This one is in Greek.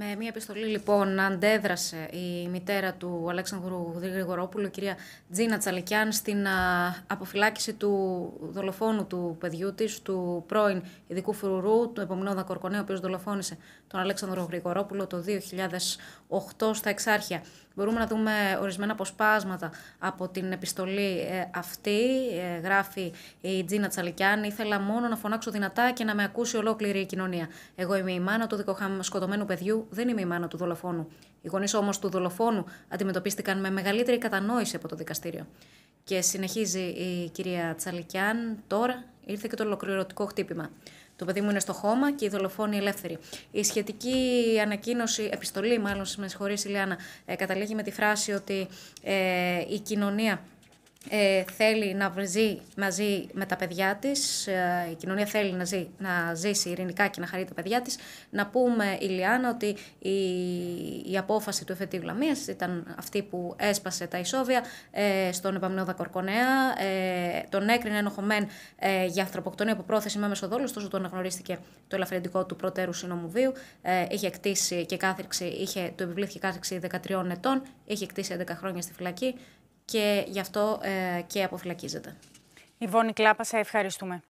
Με μια επιστολή λοιπόν αντέδρασε η μητέρα του Αλέξανδρου Γρηγορόπουλου, η κυρία Τζίνα Τσαλικιάν, στην αποφυλάκηση του δολοφόνου του παιδιού της, του πρώην ειδικού φρουρού, του Επομινόδα Κορκονέου, ο οποίος δολοφόνησε τον Αλέξανδρο Γρηγορόπουλο το 2008 στα Εξάρχεια. Μπορούμε να δούμε ορισμένα αποσπάσματα από την επιστολή ε, αυτή. Ε, γράφει η Τζίνα Τσαλικιάν, Ήθελα μόνο να φωνάξω δυνατά και να με ακούσει ολόκληρη η κοινωνία. Εγώ είμαι η μάνα του σκοτωμένου παιδιού, δεν είμαι η μάνα του δολοφόνου. Οι γονείς όμως του δολοφόνου αντιμετωπίστηκαν με μεγαλύτερη κατανόηση από το δικαστήριο. Και συνεχίζει η κυρία Τσαλικιάν. Τώρα ήρθε και το ολοκληρωτικό χτύπημα. Το παιδί μου είναι στο χώμα και οι δολοφόνοι ελεύθεροι. Η σχετική ανακοίνωση, επιστολή μάλλον, με συγχωρείς Ιλιάνα, ε, καταλήγει με τη φράση ότι ε, η κοινωνία ε, θέλει να ζει μαζί με τα παιδιά της, ε, η κοινωνία θέλει να, ζει, να ζήσει ειρηνικά και να χαρεί τα παιδιά της, να πούμε η Λιάννα ότι η, η απόφαση του εφετείου Λαμίας ήταν αυτή που έσπασε τα ισόβια ε, στον Επαμνιώδα Κορκονέα, ε, τον έκρινε ενοχωμέν ε, για ανθρωποκτονία από πρόθεση με μεσοδόλο, τόσο τον αναγνωρίστηκε το ελαφρυντικό του προτέρου συνομουβίου, ε, είχε κτίσει και κάθριξη, είχε, του επιβλήθηκε κάθριξη 13 ετών, είχε κτίσει 11 χρόνια στη φυλακή και γι' αυτό ε, και αποφυλακίζεται. Ιβόνη Κλάπα, σε ευχαριστούμε.